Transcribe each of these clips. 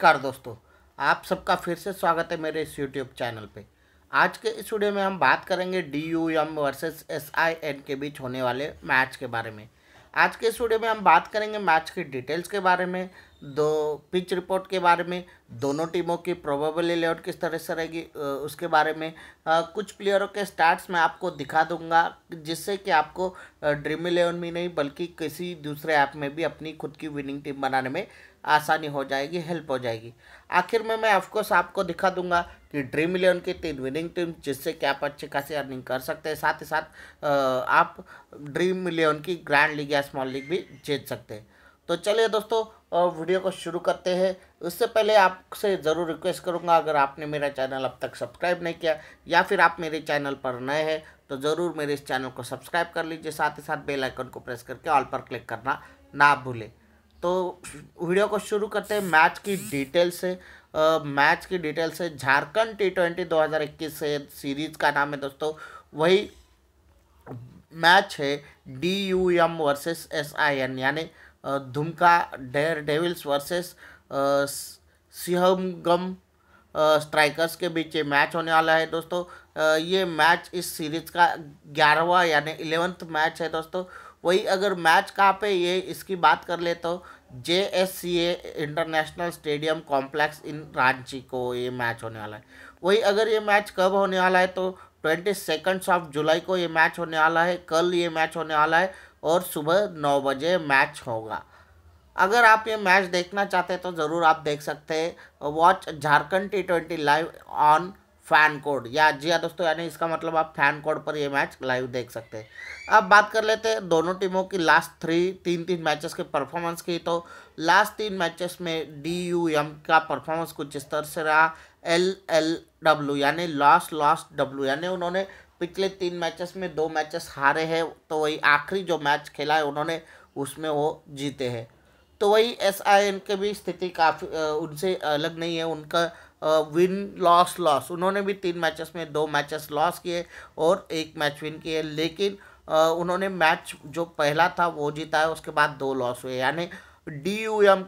नमस्कार दोस्तों आप सबका फिर से स्वागत है मेरे इस यूट्यूब चैनल पे आज के इस वीडियो में हम बात करेंगे D U M versus S I N के बीच होने वाले मैच के बारे में आज के इस वीडियो में हम बात करेंगे मैच की डिटेल्स के बारे में दो पिच रिपोर्ट के बारे में दोनों टीमों की प्रोबेबली लेआउट किस तरह से रहेगी उसके बारे में आ, कुछ प्लेयरों के स्टार्ट मैं आपको दिखा दूंगा जिससे कि आपको ड्रीम इलेवन में नहीं बल्कि किसी दूसरे ऐप में भी अपनी खुद की विनिंग टीम बनाने में आसानी हो जाएगी हेल्प हो जाएगी आखिर में मैं ऑफकोर्स आपको दिखा दूंगा कि ड्रीम इलेवन की तीन विनिंग टीम जिससे कि आप अच्छी खासी अर्निंग कर सकते हैं साथ ही साथ आप ड्रीम इलेवन की ग्रैंड लीग या स्मॉल लीग भी जीत सकते हैं तो चलिए दोस्तों वीडियो को शुरू करते हैं उससे पहले आपसे ज़रूर रिक्वेस्ट करूँगा अगर आपने मेरा चैनल अब तक सब्सक्राइब नहीं किया या फिर आप मेरे चैनल पर नए हैं तो ज़रूर मेरे इस चैनल को सब्सक्राइब कर लीजिए साथ ही साथ बेल आइकन को प्रेस करके ऑल पर क्लिक करना ना भूलें तो वीडियो को शुरू करते हैं मैच की डिटेल से आ, मैच की डिटेल से झारखंड टी ट्वेंटी दो हज़ार इक्कीस से सीरीज़ का नाम है दोस्तों वही मैच है D U M versus S I N यानी Dumka Dare Devils versus Singhbhum Strikers के बीच ये मैच होने वाला है दोस्तों आ, ये मैच इस सीरीज़ का ग्यारहवा यानी इलेवंथ मैच है दोस्तों वही अगर मैच कहाँ पे ये इसकी बात कर ले तो J S C A International Stadium Complex in Ranchi को ये मैच होने वाला है वही अगर ये मैच कब होने वाला है तो ट्वेंटी सेकेंड्स ऑफ जुलाई को ये मैच होने वाला है कल ये मैच होने वाला है और सुबह नौ बजे मैच होगा अगर आप ये मैच देखना चाहते हैं तो ज़रूर आप देख सकते हैं watch Jharkhand T twenty live on FanCode या जी हाँ दोस्तों यानी इसका मतलब आप फैन कोड पर ये मैच लाइव देख सकते हैं अब बात कर लेते हैं दोनों टीमों की लास्ट थ्री तीन तीन मैचेस के परफॉर्मेंस की तो लास्ट तीन मैचेस में डी यू एम का परफॉर्मेंस कुछ इस तरह से रहा एल एल डब्ल्यू यानी लास्ट लास्ट डब्ल्यू यानी उन्होंने पिछले तीन मैचेस में दो मैचेस हारे हैं तो वही आखिरी जो मैच खेला है उन्होंने उसमें वो जीते हैं तो वही एस आई एन के भी स्थिति काफ़ी उनसे अलग नहीं है उनका विन लॉस लॉस उन्होंने भी तीन मैचेस में दो मैचेस लॉस किए और एक मैच विन किए लेकिन उन्होंने मैच जो पहला था वो जीता है उसके बाद दो लॉस हुए यानी डी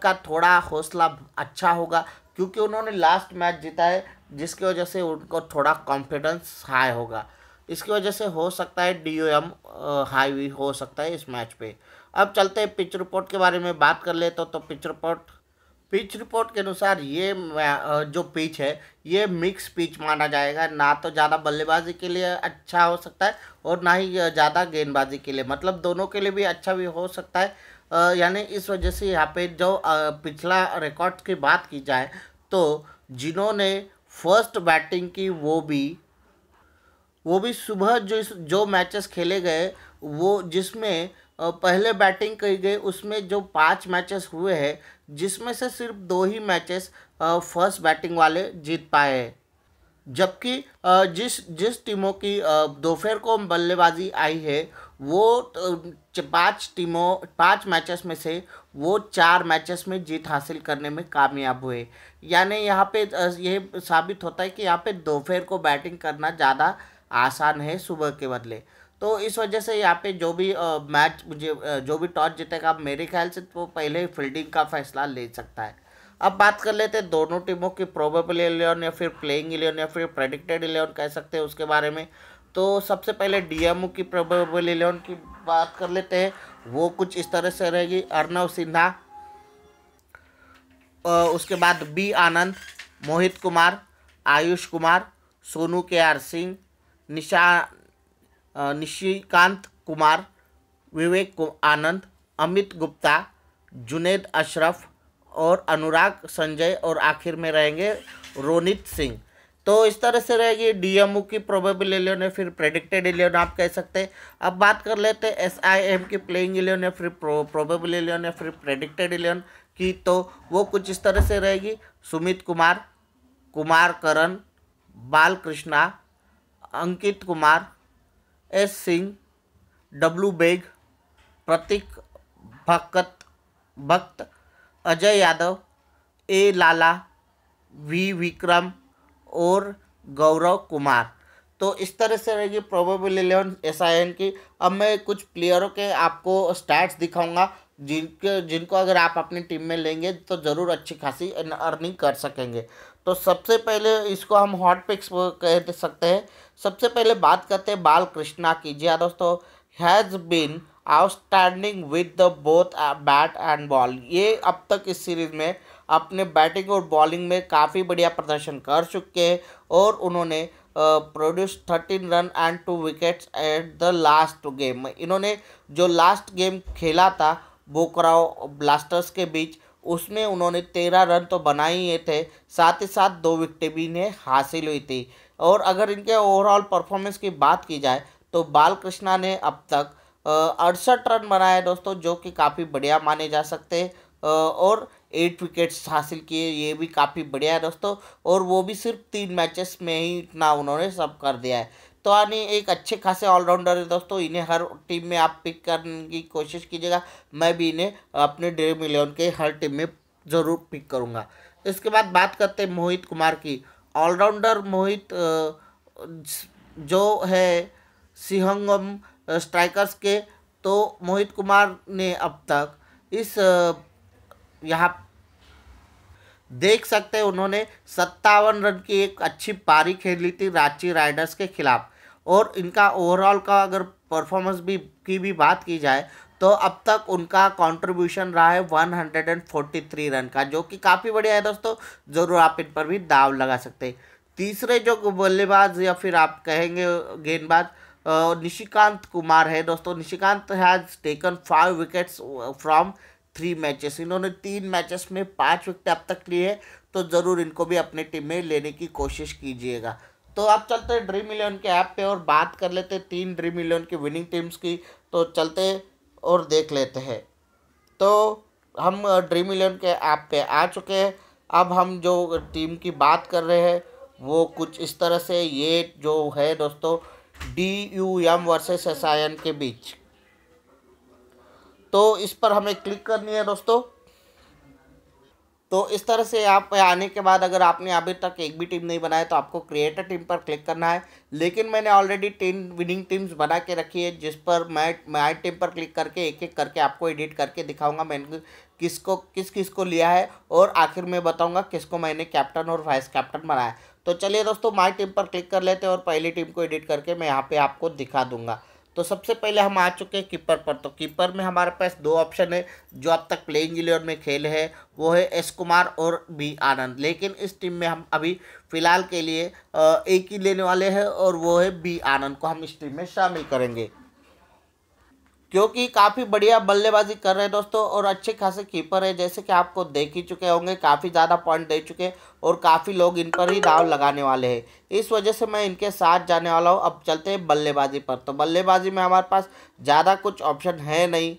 का थोड़ा हौसला अच्छा होगा क्योंकि उन्होंने लास्ट मैच जीता है जिसकी वजह से उनको थोड़ा कॉन्फिडेंस हाई होगा इसकी वजह से हो सकता है डी हाई हो सकता है इस मैच पे अब चलते हैं पिच रिपोर्ट के बारे में बात कर ले तो, तो पिच रिपोर्ट पिच रिपोर्ट के अनुसार ये जो पिच है ये मिक्स पिच माना जाएगा ना तो ज़्यादा बल्लेबाजी के लिए अच्छा हो सकता है और ना ही ज़्यादा गेंदबाजी के लिए मतलब दोनों के लिए भी अच्छा भी हो सकता है यानी इस वजह से यहाँ पे जो पिछला रिकॉर्ड की बात की जाए तो जिन्होंने फर्स्ट बैटिंग की वो भी वो भी सुबह जो जो मैचेस खेले गए वो जिसमें पहले बैटिंग की गई उसमें जो पाँच मैचेस हुए हैं जिसमें से सिर्फ दो ही मैचेस फर्स्ट बैटिंग वाले जीत पाए जबकि जिस जिस टीमों की दोपहर को बल्लेबाजी आई है वो पांच टीमों पांच मैचेस में से वो चार मैचेस में जीत हासिल करने में कामयाब हुए यानी यहाँ पे यह साबित होता है कि यहाँ पे दोपहर को बैटिंग करना ज़्यादा आसान है सुबह के बदले तो इस वजह से यहाँ पे जो भी आ, मैच मुझे जो भी टॉस जीतेगा मेरे ख्याल से तो पहले ही फील्डिंग का फैसला ले सकता है अब बात कर लेते हैं दोनों टीमों की प्रोबेबल इलेवन या फिर प्लेइंग इलेवन या फिर प्रेडिक्टेड इलेवन कह सकते हैं उसके बारे में तो सबसे पहले डीएमओ की प्रोबेबल इलेवन की बात कर लेते हैं वो कुछ इस तरह से रहेगी अर्नव सिन्हा उसके बाद B Anand Mohit Kumar Ayush Kumar Sonu K R Singh Nisha Nishikant Kumar Vivek Anand Amit Gupta Juned Ashraf और अनुराग संजय और आखिर में रहेंगे रोनित सिंह तो इस तरह से रहेगी डीएमओ की प्रोबेबल इलेवन फिर प्रेडिक्टेड इलेवन आप कह सकते हैं अब बात कर लेते हैं एस आई एम की प्लेइंग इलेवन या फिर प्रो, प्रोबेबल इलेवन या फिर प्रेडिक्टेड इलेवन की तो वो कुछ इस तरह से रहेगी Sumit Kumar Kumar Karan Bal Krishna Ankit Kumar S Singh W Baig Pratik Bhakt Bhakt Ajay Yadav A Lala V Vikram और गौरव कुमार तो इस तरह से रहेगी प्रोबेबल इलेवन एस की अब मैं कुछ प्लेयरों के आपको स्टैट्स दिखाऊंगा जिनके जिनको अगर आप अपनी टीम में लेंगे तो ज़रूर अच्छी खासी अर्निंग कर सकेंगे तो सबसे पहले इसको हम हॉट पिक्स कह सकते हैं सबसे पहले बात करते हैं बाल कृष्णा की जी हाँ दोस्तों has been outstanding with the both bat and ball ये अब तक इस सीरीज़ में अपने बैटिंग और बॉलिंग में काफ़ी बढ़िया प्रदर्शन कर चुके हैं और उन्होंने produce thirteen run and two wickets at the last game इन्होंने जो लास्ट गेम खेला था बोकराओ ब्लास्टर्स के बीच उसमें उन्होंने तेरह रन तो बनाए ही थे साथ ही साथ दो विकटें भी इन्हें हासिल हुई थी और अगर इनके ओवरऑल परफॉर्मेंस की बात की जाए तो बालकृष्णा ने अब तक अड़सठ रन बनाए दोस्तों जो कि काफ़ी बढ़िया माने जा सकते और एट विकेट्स हासिल किए ये भी काफ़ी बढ़िया है दोस्तों और वो भी सिर्फ तीन मैचेस में ही इतना उन्होंने सब कर दिया है तो आने एक अच्छे खासे ऑलराउंडर है दोस्तों इन्हें हर टीम में आप पिक करने की कोशिश कीजिएगा मैं भी इन्हें अपने ड्रीम इलेवन के हर टीम में ज़रूर पिक करूँगा इसके बाद बात करते हैं मोहित कुमार की ऑलराउंडर मोहित जो है सिहंगम स्ट्राइकर्स के तो मोहित कुमार ने अब तक इस यहाँ देख सकते हैं उन्होंने सत्तावन रन की एक अच्छी पारी खेली थी रांची राइडर्स के खिलाफ और इनका ओवरऑल का अगर परफॉर्मेंस भी की भी बात की जाए तो अब तक उनका कंट्रीब्यूशन रहा है 143 रन का जो कि काफ़ी बढ़िया है दोस्तों ज़रूर आप इन पर भी दाव लगा सकते हैं तीसरे जो बल्लेबाज या फिर आप कहेंगे गेंदबाज निशिकांत कुमार है दोस्तों Nishikant has taken five wickets from three matches इन्होंने तीन मैचेस में पाँच विकेट अब तक लिए तो ज़रूर इनको भी अपनी टीम में लेने की कोशिश कीजिएगा तो आप चलते हैं ड्रीम इलेवन के ऐप पे और बात कर लेते हैं तीन ड्रीम इलेवन की विनिंग टीम्स की तो चलते और देख लेते हैं तो हम ड्रीम इलेवन के ऐप पे आ चुके हैं अब हम जो टीम की बात कर रहे हैं वो कुछ इस तरह से ये जो है दोस्तों D U M versus S I N के बीच तो इस पर हमें क्लिक करनी है दोस्तों तो इस तरह से आप आने के बाद अगर आपने अभी तक एक भी टीम नहीं बनाया तो आपको क्रिएटर टीम पर क्लिक करना है लेकिन मैंने ऑलरेडी टीम विनिंग टीम्स बना के रखी है जिस पर मैं माई टीम पर क्लिक करके एक एक करके आपको एडिट करके दिखाऊंगा मैंने किसको किस किस को लिया है और आखिर में बताऊंगा किसको मैंने कैप्टन और वाइस कैप्टन बनाया तो चलिए दोस्तों माई टीम पर क्लिक कर लेते हैं और पहली टीम को एडिट करके मैं यहाँ पर आपको दिखा दूँगा तो सबसे पहले हम आ चुके हैं कीपर पर तो कीपर में हमारे पास दो ऑप्शन है जो अब तक प्लेइंग इलेवन में खेले हैं वो है एस कुमार और बी आनंद लेकिन इस टीम में हम अभी फ़िलहाल के लिए एक ही लेने वाले हैं और वो है बी आनंद को हम इस टीम में शामिल करेंगे क्योंकि काफ़ी बढ़िया बल्लेबाजी कर रहे हैं दोस्तों और अच्छे खासे कीपर है जैसे कि आपको देख ही चुके होंगे काफ़ी ज़्यादा पॉइंट दे चुके और काफ़ी लोग इन पर ही दाव लगाने वाले हैं इस वजह से मैं इनके साथ जाने वाला हूँ अब चलते हैं बल्लेबाजी पर तो बल्लेबाजी में हमारे पास ज़्यादा कुछ ऑप्शन है नहीं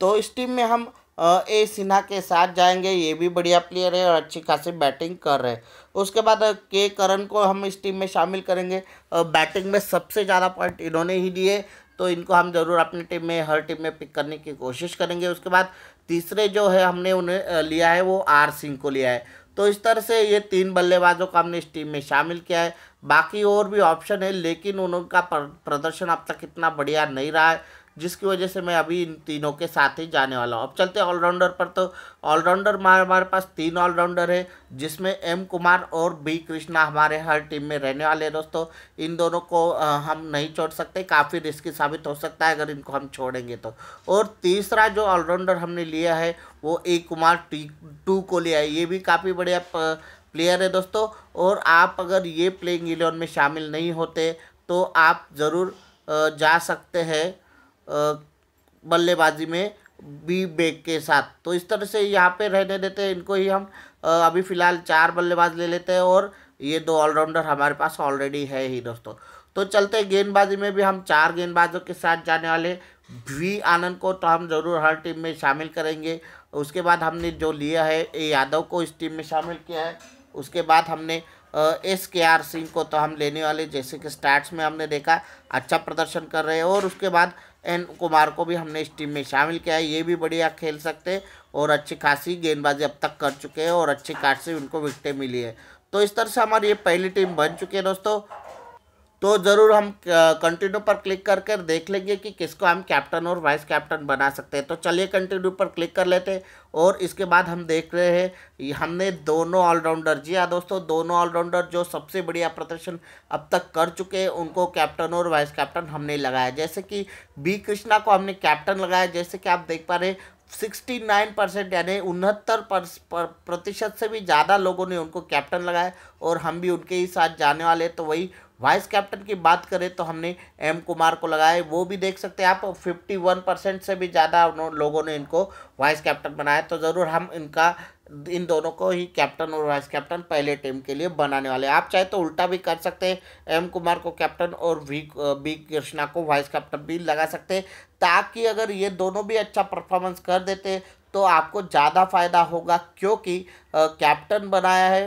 तो इस टीम में हम ए सिन्हा के साथ जाएंगे ये भी बढ़िया प्लेयर है और अच्छी खासी बैटिंग कर रहे हैं उसके बाद के करण को हम इस टीम में शामिल करेंगे बैटिंग में सबसे ज़्यादा पॉइंट इन्होंने ही दिए तो इनको हम ज़रूर अपनी टीम में हर टीम में पिक करने की कोशिश करेंगे उसके बाद तीसरे जो है हमने उन्हें लिया है वो आर सिंह को लिया है तो इस तरह से ये तीन बल्लेबाजों को हमने इस टीम में शामिल किया है बाकी और भी ऑप्शन है लेकिन उनका प्रदर्शन अब तक इतना बढ़िया नहीं रहा है जिसकी वजह से मैं अभी इन तीनों के साथ ही जाने वाला हूँ अब चलते ऑलराउंडर पर तो ऑलराउंडर हमारे पास तीन ऑलराउंडर है जिसमें एम कुमार और बी कृष्णा हमारे हर टीम में रहने वाले हैं दोस्तों इन दोनों को हम नहीं छोड़ सकते काफ़ी रिस्की साबित हो सकता है अगर इनको हम छोड़ेंगे तो और तीसरा जो ऑलराउंडर हमने लिया है वो ए कुमार टी टू को लिया है ये भी काफ़ी बढ़िया प्लेयर है दोस्तों और आप अगर ये प्लेइंग इलेवन में शामिल नहीं होते तो आप ज़रूर जा सकते हैं बल्लेबाजी में बी बेग के साथ तो इस तरह से यहाँ पे रहने देते हैं इनको ही हम अभी फ़िलहाल चार बल्लेबाज ले लेते हैं और ये दो ऑलराउंडर हमारे पास ऑलरेडी है ही दोस्तों तो चलते गेंदबाजी में भी हम चार गेंदबाजों के साथ जाने वाले वी आनंद को तो हम ज़रूर हर टीम में शामिल करेंगे उसके बाद हमने जो लिया है ए यादव को इस टीम में शामिल किया है उसके बाद हमने एस के आर सिंह को तो हम लेने वाले जैसे कि स्टार्ट्स में हमने देखा अच्छा प्रदर्शन कर रहे हैं और उसके बाद एन कुमार को भी हमने इस टीम में शामिल किया है ये भी बढ़िया खेल सकते और अच्छी खासी गेंदबाजी अब तक कर चुके हैं और अच्छी काट से उनको विकटें मिली है तो इस तरह से हमारी ये पहली टीम बन चुकी है दोस्तों तो ज़रूर हम कंटिन्यू पर क्लिक करके देख लेंगे कि किसको हम कैप्टन और वाइस कैप्टन बना सकते हैं तो चलिए कंटिन्यू पर क्लिक कर लेते हैं और इसके बाद हम देख रहे हैं हमने दोनों ऑलराउंडर जी हाँ दोस्तों दोनों ऑलराउंडर जो सबसे बढ़िया प्रदर्शन अब तक कर चुके हैं उनको कैप्टन और वाइस कैप्टन हमने लगाया जैसे कि बी कृष्णा को हमने कैप्टन लगाया जैसे कि आप देख पा रहे सिक्सटी नाइन परसेंट यानी उनहत्तर प्रतिशत से भी ज़्यादा लोगों ने उनको कैप्टन लगाया और हम भी उनके ही साथ जाने वाले तो वही वाइस कैप्टन की बात करें तो हमने एम कुमार को लगाए वो भी देख सकते हैं आप 51 परसेंट से भी ज़्यादा लोगों ने इनको वाइस कैप्टन बनाया तो ज़रूर हम इनका इन दोनों को ही कैप्टन और वाइस कैप्टन पहले टीम के लिए बनाने वाले आप चाहे तो उल्टा भी कर सकते हैं एम कुमार को कैप्टन और वी बी कृष्णा को वाइस कैप्टन भी लगा सकते हैं ताकि अगर ये दोनों भी अच्छा परफॉर्मेंस कर देते तो आपको ज़्यादा फायदा होगा क्योंकि कैप्टन बनाया है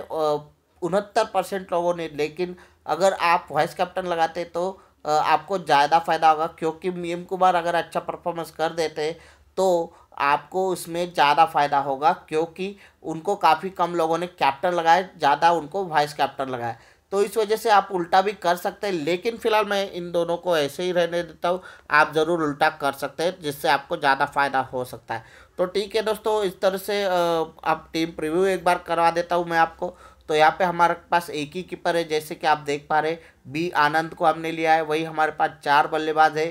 उनहत्तर परसेंट लोगों ने लेकिन अगर आप वाइस कैप्टन लगाते तो आपको ज़्यादा फायदा होगा क्योंकि मीम कुमार अगर अच्छा परफॉर्मेंस कर देते तो आपको उसमें ज़्यादा फ़ायदा होगा क्योंकि उनको काफ़ी कम लोगों ने कैप्टन लगाया ज़्यादा उनको वाइस कैप्टन लगाया तो इस वजह से आप उल्टा भी कर सकते हैं लेकिन फिलहाल मैं इन दोनों को ऐसे ही रहने देता हूँ आप ज़रूर उल्टा कर सकते हैं जिससे आपको ज़्यादा फ़ायदा हो सकता है तो ठीक है दोस्तों इस तरह से आप टीम प्रिव्यू एक बार करवा देता हूँ मैं आपको तो यहाँ पे हमारे पास एक ही कीपर है जैसे कि आप देख पा रहे बी आनंद को हमने लिया है वही हमारे पास चार बल्लेबाज है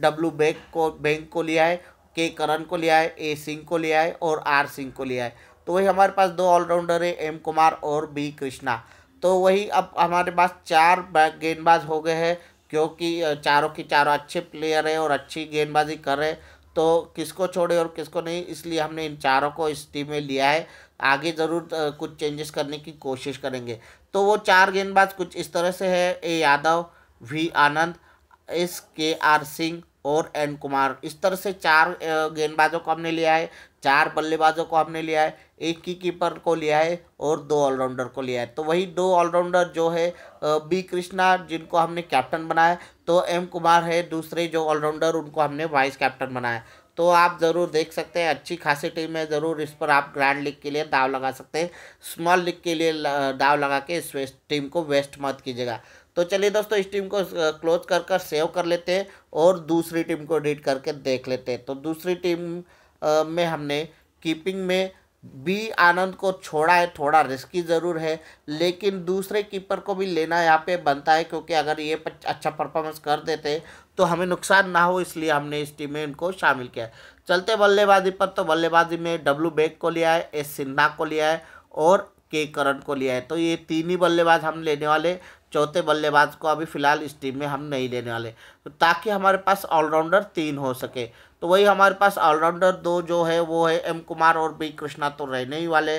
डब्लू बैंक को बैंक को लिया है के करण को लिया है ए सिंह को लिया है और आर सिंह को लिया है तो वही हमारे पास दो ऑलराउंडर है एम कुमार और बी कृष्णा तो वही अब हमारे पास चार गेंदबाज हो गए हैं क्योंकि चारों के चारों अच्छे प्लेयर हैं और अच्छी गेंदबाजी कर रहे हैं तो किसको छोड़े और किसको नहीं इसलिए हमने इन चारों को इस टीम में लिया है आगे ज़रूर कुछ चेंजेस करने की कोशिश करेंगे तो वो चार गेंदबाज कुछ इस तरह से है A Yadav V Anand S K R Singh और एन कुमार इस तरह से चार गेंदबाजों को हमने लिया है चार बल्लेबाजों को हमने लिया है एक की कीपर को लिया है और दो ऑलराउंडर को लिया है तो वही दो ऑलराउंडर जो है बी कृष्णा जिनको हमने कैप्टन बनाया तो एम कुमार है दूसरे जो ऑलराउंडर उनको हमने वाइस कैप्टन बनाया तो आप ज़रूर देख सकते हैं अच्छी खासी टीम है ज़रूर इस पर आप ग्रैंड लीग के लिए दाव लगा सकते हैं स्मॉल लीग के लिए दाव लगा के इस टीम को वेस्ट मत कीजिएगा तो चलिए दोस्तों इस टीम को क्लोज कर कर सेव कर लेते हैं और दूसरी टीम को एडिट करके देख लेते हैं तो दूसरी टीम में हमने कीपिंग में बी आनंद को छोड़ा है थोड़ा रिस्की ज़रूर है लेकिन दूसरे कीपर को भी लेना यहाँ पे बनता है क्योंकि अगर ये अच्छा परफॉर्मेंस कर देते तो हमें नुकसान ना हो इसलिए हमने इस टीम में इनको शामिल किया चलते बल्लेबाजी पर तो बल्लेबाजी में डब्लू बेग को लिया है एस सिन्हा को लिया है और के करण को लिया है तो ये तीन ही बल्लेबाज हम लेने वाले चौथे बल्लेबाज को अभी फ़िलहाल इस टीम में हम नहीं लेने वाले तो ताकि हमारे पास ऑलराउंडर तीन हो सके तो वही हमारे पास ऑलराउंडर दो जो है वो है एम कुमार और बी कृष्णा तो रहने ही वाले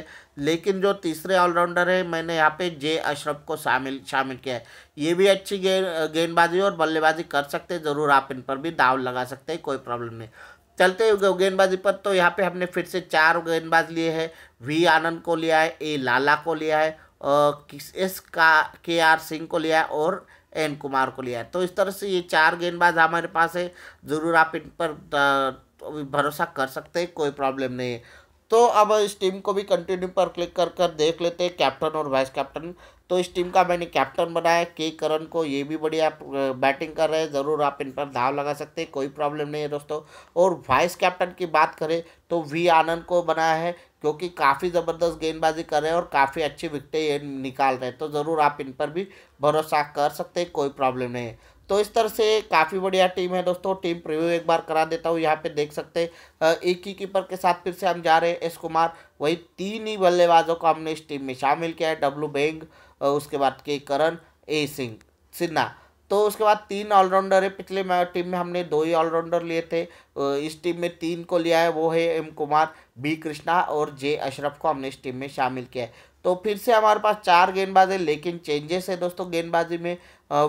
लेकिन जो तीसरे ऑलराउंडर है मैंने यहाँ पे जे अशरफ को शामिल शामिल किया है ये भी अच्छी गेंद गेंदबाजी और बल्लेबाजी कर सकते हैं ज़रूर आप इन पर भी दाव लगा सकते हैं कोई प्रॉब्लम नहीं चलते गेंदबाजी पर तो यहाँ पे हमने फिर से चार गेंदबाज लिए हैं वी आनंद को लिया है ए लाला को लिया है एस का के आर सिंह को लिया और एन कुमार को लिया तो इस तरह से ये चार गेंदबाज हमारे पास है ज़रूर आप इन पर भरोसा कर सकते हैं कोई प्रॉब्लम नहीं है तो अब इस टीम को भी कंटिन्यू पर क्लिक कर कर देख लेते हैं कैप्टन और वाइस कैप्टन तो इस टीम का मैंने कैप्टन बनाया के करण को ये भी बढ़िया बैटिंग कर रहे हैं ज़रूर आप इन पर धाव लगा सकते हैं कोई प्रॉब्लम नहीं है दोस्तों और वाइस कैप्टन की बात करें तो वी आनंद को बनाया है क्योंकि काफ़ी ज़बरदस्त गेंदबाजी कर रहे हैं और काफ़ी अच्छी विकटें ये निकाल रहे हैं तो ज़रूर आप इन पर भी भरोसा कर सकते हैं कोई प्रॉब्लम नहीं है तो इस तरह से काफ़ी बढ़िया टीम है दोस्तों टीम प्रिव्यू एक बार करा देता हूँ यहाँ पे देख सकते हैं एक ही कीपर के साथ फिर से हम जा रहे हैं एस कुमार वही तीन ही बल्लेबाजों को हमने इस टीम में शामिल किया है डब्लू बेंग उसके बाद के करण ए सिंह सिन्हा तो उसके बाद तीन ऑलराउंडर है पिछले टीम में हमने दो ही ऑलराउंडर लिए थे इस टीम में तीन को लिया है वो है एम कुमार बी कृष्णा और जे अशरफ को हमने इस टीम में शामिल किया है तो फिर से हमारे पास चार गेंदबाज है लेकिन चेंजेस है दोस्तों गेंदबाजी में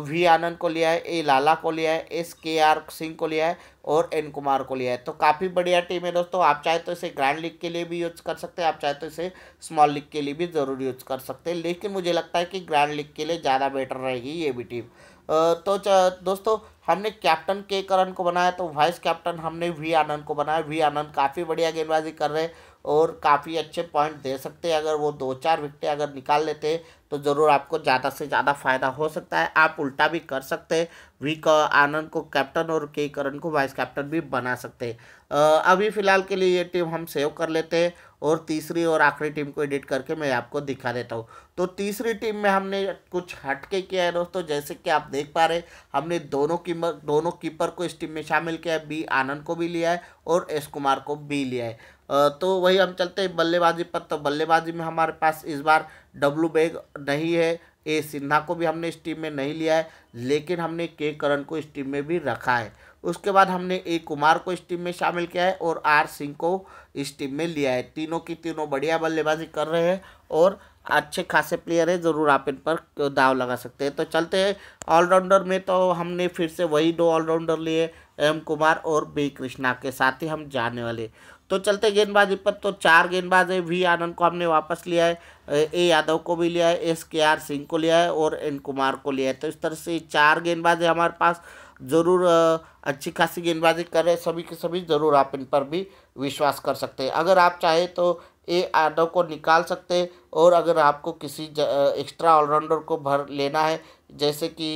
वी आनंद को लिया है ए लाला को लिया है एस के आर सिंह को लिया है और एन कुमार को लिया है तो काफ़ी बढ़िया टीम है दोस्तों आप चाहे तो इसे ग्रैंड लीग के लिए भी यूज़ कर सकते हैं आप चाहे तो इसे स्मॉल लीग के लिए भी ज़रूर यूज़ कर सकते हैं लेकिन मुझे लगता है कि ग्रैंड लीग के लिए ज़्यादा बेटर रहेगी ये भी टीम तो दोस्तों हमने कैप्टन के करण को बनाया तो वाइस कैप्टन हमने वी आनंद को बनाया वी आनंद काफ़ी बढ़िया गेंदबाजी कर रहे हैं और काफ़ी अच्छे पॉइंट दे सकते हैं अगर वो दो चार विकटें अगर निकाल लेते तो ज़रूर आपको ज़्यादा से ज़्यादा फायदा हो सकता है आप उल्टा भी कर सकते हैं वी का आनंद को कैप्टन और के करण को वाइस कैप्टन भी बना सकते हैं अभी फ़िलहाल के लिए ये टीम हम सेव कर लेते हैं और तीसरी और आखिरी टीम को एडिट करके मैं आपको दिखा देता हूँ तो तीसरी टीम में हमने कुछ हटके किया है दोस्तों जैसे कि आप देख पा रहे हमने दोनों कीमर दोनों कीपर को इस टीम में शामिल किया है बी आनंद को भी लिया है और एस कुमार को भी लिया है तो वही हम चलते हैं बल्लेबाजी पर तो बल्लेबाजी में हमारे पास इस बार डब्लू बैग नहीं है ए सिन्हा को भी हमने इस टीम में नहीं लिया है लेकिन हमने के करण को इस टीम में भी रखा है उसके बाद हमने ए कुमार को इस टीम में शामिल किया है और आर सिंह को इस टीम में लिया है तीनों की तीनों बढ़िया बल्लेबाजी कर रहे हैं और अच्छे खासे प्लेयर है ज़रूर आप इन पर दाव लगा सकते हैं तो चलते हैं ऑलराउंडर में तो हमने फिर से वही दो ऑलराउंडर लिए एम कुमार और बी कृष्णा के साथ ही हम जाने वाले तो चलते गेंदबाजी पर तो चार गेंदबाज है वी आनंद को हमने वापस लिया है ए यादव को भी लिया है एस के आर सिंह को लिया है और एन कुमार को लिया है तो इस तरह से चार गेंदबाज है हमारे पास ज़रूर अच्छी खासी गेंदबाजी कर रहे सभी के सभी ज़रूर आप इन पर भी विश्वास कर सकते हैं अगर आप चाहें तो ए यादव को निकाल सकते और अगर आपको किसी एक्स्ट्रा ऑलराउंडर को भर लेना है जैसे कि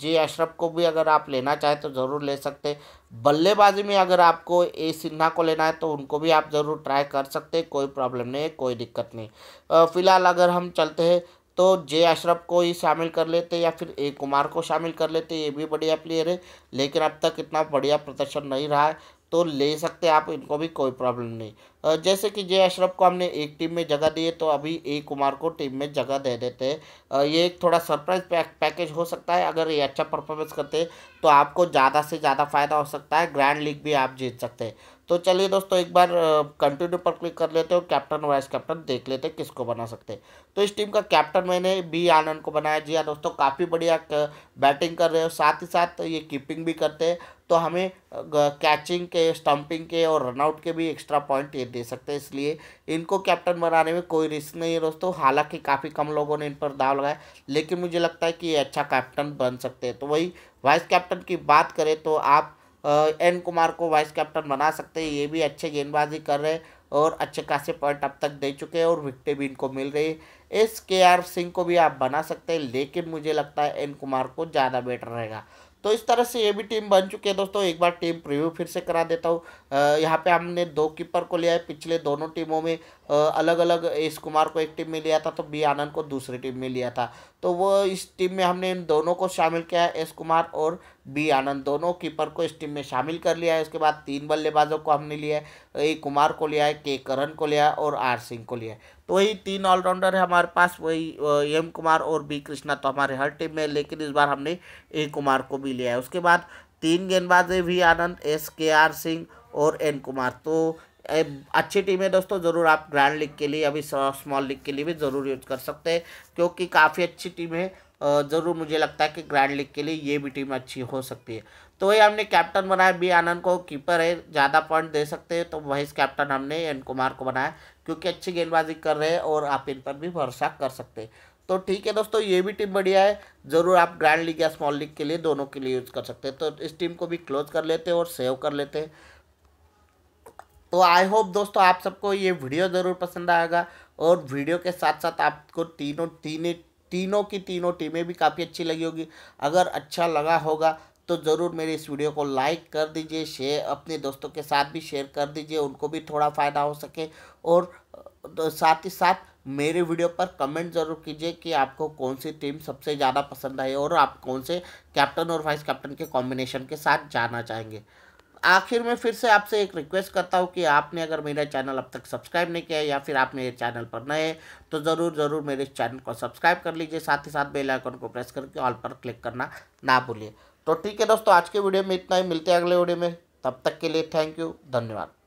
जे अशरफ को भी अगर आप लेना चाहें तो ज़रूर ले सकते बल्लेबाजी में अगर आपको ए सिन्हा को लेना है तो उनको भी आप ज़रूर ट्राई कर सकते कोई प्रॉब्लम नहीं कोई दिक्कत नहीं फ़िलहाल अगर हम चलते हैं तो जे अशरफ को ही शामिल कर लेते या फिर ए कुमार को शामिल कर लेते ये भी बढ़िया प्लेयर है लेकिन अब तक इतना बढ़िया प्रदर्शन नहीं रहा है तो ले सकते आप इनको भी कोई प्रॉब्लम नहीं जैसे कि जय अशरफ को हमने एक टीम में जगह दी है तो अभी ए कुमार को टीम में जगह दे देते हैं ये एक थोड़ा सरप्राइज पैक, पैकेज हो सकता है अगर ये अच्छा परफॉर्मेंस करते तो आपको ज़्यादा से ज़्यादा फ़ायदा हो सकता है ग्रैंड लीग भी आप जीत सकते हैं तो चलिए दोस्तों एक बार कंटिन्यू पर क्लिक कर लेते हैं और कैप्टन वाइस कैप्टन देख लेते हैं किसको बना सकते हैं तो इस टीम का कैप्टन मैंने बी आनंद को बनाया जी हाँ दोस्तों काफ़ी बढ़िया बैटिंग कर रहे हो साथ ही साथ ये कीपिंग भी करते हैं तो हमें कैचिंग के स्टंपिंग के और रनआउट के भी एक्स्ट्रा पॉइंट ये दे सकते हैं इसलिए इनको कैप्टन बनाने में कोई रिस्क नहीं है दोस्तों हालांकि काफ़ी कम लोगों ने इन पर दाव लगाया लेकिन मुझे लगता है कि ये अच्छा कैप्टन बन सकते हैं तो वही वाइस कैप्टन की बात करें तो आप एन कुमार को वाइस कैप्टन बना सकते हैं ये भी अच्छे गेंदबाजी कर रहे हैं और अच्छे खासे पॉइंट अब तक दे चुके हैं और विकटें भी इनको मिल रही है एस के आर सिंह को भी आप बना सकते हैं लेकिन मुझे लगता है एन कुमार को ज़्यादा बेटर रहेगा तो इस तरह से ये भी टीम बन चुकी है दोस्तों एक बार टीम प्रिव्यू फिर से करा देता हूँ यहाँ पे हमने दो कीपर को लिया है पिछले दोनों टीमों में अलग अलग एस कुमार को एक टीम में लिया था तो बी आनंद को दूसरी टीम में लिया था तो वो इस टीम में हमने इन दोनों को शामिल किया है एस कुमार और बी आनंद दोनों कीपर को इस टीम में शामिल कर लिया है उसके बाद तीन बल्लेबाजों को हमने लिया है ए कुमार को लिया है के करण को लिया है और आर सिंह को लिया है तो वही तीन ऑलराउंडर है हमारे पास वही एम कुमार और बी कृष्णा तो हमारे हर टीम में लेकिन इस बार हमने ए कुमार को भी लिया है उसके बाद तीन गेंदबाज है V Anand S K R Singh और एन कुमार तो अच्छी टीम है दोस्तों ज़रूर आप ग्रैंड लीग के लिए अभी स्मॉल लीग के लिए भी ज़रूर यूज कर सकते हैं क्योंकि काफ़ी अच्छी टीम है ज़रूर मुझे लगता है कि ग्रैंड लीग के लिए ये भी टीम अच्छी हो सकती है तो वही हमने कैप्टन बनाया बी आनंद को कीपर है ज़्यादा पॉइंट दे सकते हैं तो वाइस कैप्टन हमने एन कुमार को बनाया क्योंकि अच्छी गेंदबाजी कर रहे हैं और आप इन पर भी भरोसा कर सकते हैं तो ठीक है दोस्तों ये भी टीम बढ़िया है ज़रूर आप ग्रैंड लीग या स्मॉल लीग के लिए दोनों के लिए यूज़ कर सकते हैं तो इस टीम को भी क्लोज कर लेते हैं और सेव कर लेते हैं तो आई होप दोस्तों आप सबको ये वीडियो ज़रूर पसंद आएगा और वीडियो के साथ साथ आपको तीनों तीन तीनों की तीनों टीमें भी काफ़ी अच्छी लगी होगी अगर अच्छा लगा होगा तो ज़रूर मेरे इस वीडियो को लाइक कर दीजिए शेयर अपने दोस्तों के साथ भी शेयर कर दीजिए उनको भी थोड़ा फ़ायदा हो सके और तो साथ ही साथ मेरे वीडियो पर कमेंट ज़रूर कीजिए कि आपको कौन सी टीम सबसे ज़्यादा पसंद आई और आप कौन से कैप्टन और वाइस कैप्टन के कॉम्बिनेशन के साथ जाना चाहेंगे आखिर में फिर से आपसे एक रिक्वेस्ट करता हूँ कि आपने अगर मेरा चैनल अब तक सब्सक्राइब नहीं किया है या फिर आप मेरे चैनल पर नए हैं तो ज़रूर ज़रूर मेरे इस चैनल को सब्सक्राइब कर लीजिए साथ ही साथ बेल आइकन को प्रेस करके ऑल पर क्लिक करना ना भूलिए तो ठीक है दोस्तों आज के वीडियो में इतना ही मिलते हैं अगले वीडियो में तब तक के लिए थैंक यू धन्यवाद